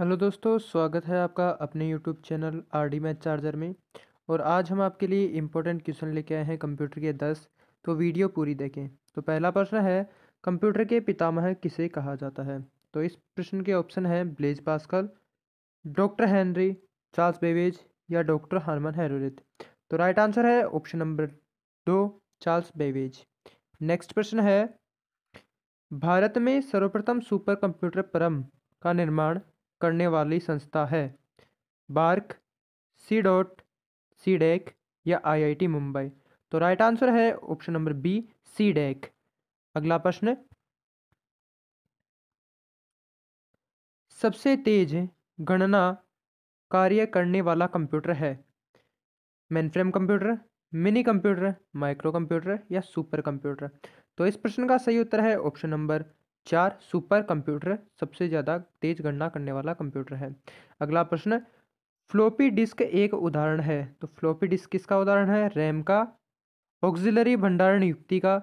hello दोस्तों स्वागत है आपका अपने YouTube channel R D math charger में और आज हम आपके लिए इम्पोर्टेंट क्वेश्चन लेके आए हैं कंप्यूटर के दस तो वीडियो पूरी देखें तो पहला प्रश्न है कंप्यूटर के पितामह किसे कहा जाता है तो इस प्रश्न के ऑप्शन हैं Blaise Pascal doctor Henry Charles Babbage या डॉक्टर हारमन हैरोरित तो राइट आंसर है ऑप्शन नंबर दो चार्ल्स बेबेज नेक्स्ट प्रश्न है भारत में सर्वप्रथम सुपर कंप्यूटर परम का निर्माण करने वाली संस्था है BARC C DOT C DAC या आईआईटी मुंबई तो राइट आंसर है option number B C DAC अगला प्रश्न सबसे तेज गणना कार्य करने वाला कंप्यूटर है mainframe computer mini computer micro computer या सुपर कंप्यूटर तो इस प्रश्न का सही उत्तर है ऑप्शन नंबर चार सुपर कंप्यूटर सबसे ज़्यादा तेज गणना करने वाला कंप्यूटर है अगला प्रश्न फ्लोपी डिस्क एक उदाहरण है तो फ्लोपी डिस्क किसका उदाहरण है रैम का ऑक्जिलरी भंडारण युक्ति का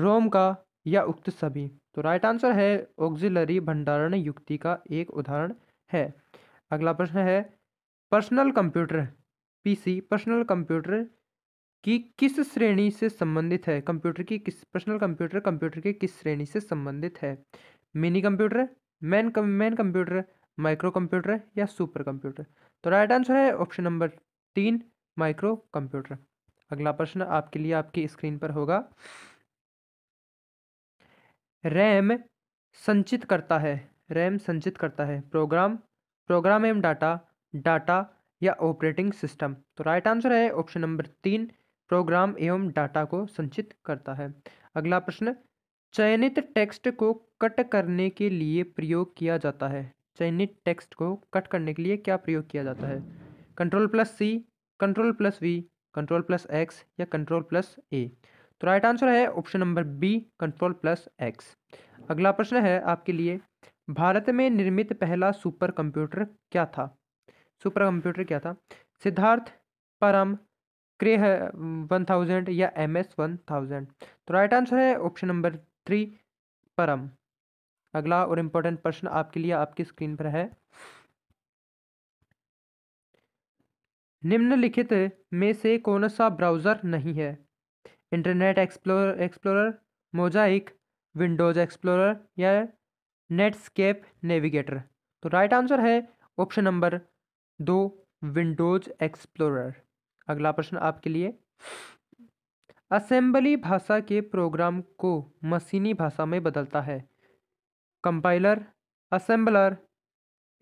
रोम का या उक्त सभी तो राइट आंसर है ऑक्जिलरी भंडारण युक्ति का एक उदाहरण है अगला प्रश्न है personal computer PC personal computer कि किस श्रेणी से संबंधित है कंप्यूटर की किस पर्सनल कंप्यूटर कंप्यूटर के किस श्रेणी से संबंधित है mini computer main main computer micro computer या सुपर कंप्यूटर तो राइट आंसर है ऑप्शन नंबर तीन माइक्रो कंप्यूटर अगला प्रश्न आपके लिए आपकी स्क्रीन पर होगा रैम संचित करता है रैम संचित करता है प्रोग्राम प्रोग्राम एम डाटा डाटा या ऑपरेटिंग सिस्टम तो राइट आंसर है ऑप्शन नंबर तीन प्रोग्राम एवं डाटा को संचित करता है अगला प्रश्न चयनित टेक्स्ट को कट करने के लिए प्रयोग किया जाता है चयनित टेक्स्ट को कट करने के लिए क्या प्रयोग किया जाता है control plus C control plus V control plus X या कंट्रोल प्लस ए तो राइट आंसर है option number B control plus X अगला प्रश्न है आपके लिए भारत में निर्मित पहला सुपर कंप्यूटर क्या था सुपर कंप्यूटर क्या था Siddhartha Param Cray one thousand या एम एस वन थाउजेंड तो राइट आंसर है ऑप्शन नंबर थ्री परम अगला और इम्पोर्टेंट प्रश्न आपके लिए आपकी स्क्रीन पर है निम्नलिखित में से कौन सा ब्राउज़र नहीं है Internet explore Explorer Mosaic Windows Explorer या नेटस्केप नेविगेटर तो राइट आंसर है ऑप्शन नंबर दो विंडोज़ एक्सप्लोरर अगला प्रश्न आपके लिए असेंबली भाषा के प्रोग्राम को मशीनी भाषा में बदलता है कंपाइलर असेंबलर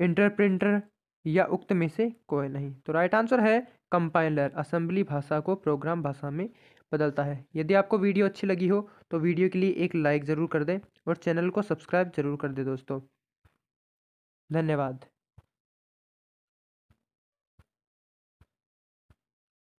इंटरप्रिंटर या उक्त में से कोई नहीं तो राइट आंसर है कंपाइलर असेंबली भाषा को प्रोग्राम भाषा में बदलता है यदि आपको वीडियो अच्छी लगी हो तो वीडियो के लिए एक लाइक ज़रूर कर दें और चैनल को सब्सक्राइब ज़रूर कर दें दोस्तों धन्यवाद